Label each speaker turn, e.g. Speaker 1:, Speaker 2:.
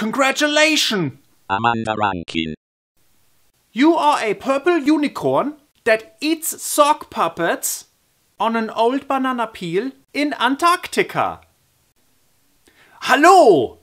Speaker 1: Congratulations! Amanda Rankin. You are a purple unicorn that eats sock puppets on an old banana peel in Antarctica. Hallo!